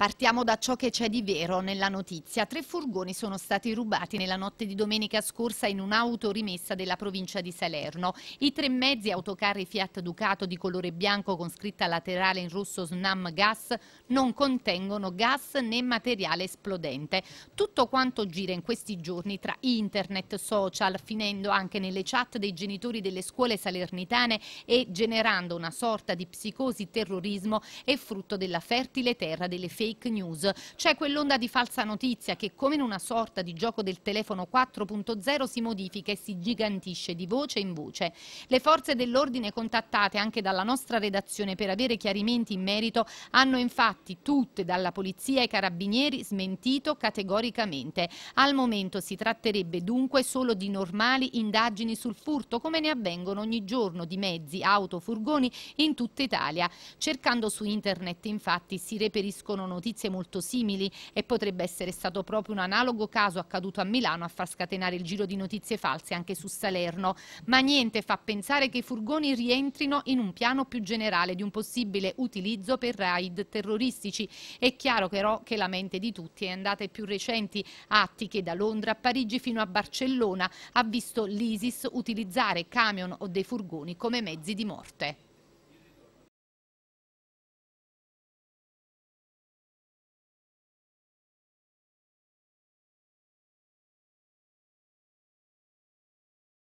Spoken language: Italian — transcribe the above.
Partiamo da ciò che c'è di vero nella notizia. Tre furgoni sono stati rubati nella notte di domenica scorsa in un'auto rimessa della provincia di Salerno. I tre mezzi autocarri Fiat Ducato di colore bianco con scritta laterale in russo Snam Gas non contengono gas né materiale esplodente. Tutto quanto gira in questi giorni tra internet, social, finendo anche nelle chat dei genitori delle scuole salernitane e generando una sorta di psicosi terrorismo è frutto della fertile terra delle fake fake news. C'è quell'onda di falsa notizia che come in una sorta di gioco del telefono 4.0 si modifica e si gigantisce di voce in voce. Le forze dell'ordine contattate anche dalla nostra redazione per avere chiarimenti in merito hanno infatti tutte, dalla polizia ai carabinieri, smentito categoricamente. Al momento si tratterebbe dunque solo di normali indagini sul furto come ne avvengono ogni giorno di mezzi, auto, furgoni in tutta Italia. Cercando su internet infatti si reperiscono notizie notizie molto simili e potrebbe essere stato proprio un analogo caso accaduto a Milano a far scatenare il giro di notizie false anche su Salerno. Ma niente fa pensare che i furgoni rientrino in un piano più generale di un possibile utilizzo per raid terroristici. È chiaro però che la mente di tutti è andata ai più recenti atti che da Londra a Parigi fino a Barcellona ha visto l'ISIS utilizzare camion o dei furgoni come mezzi di morte.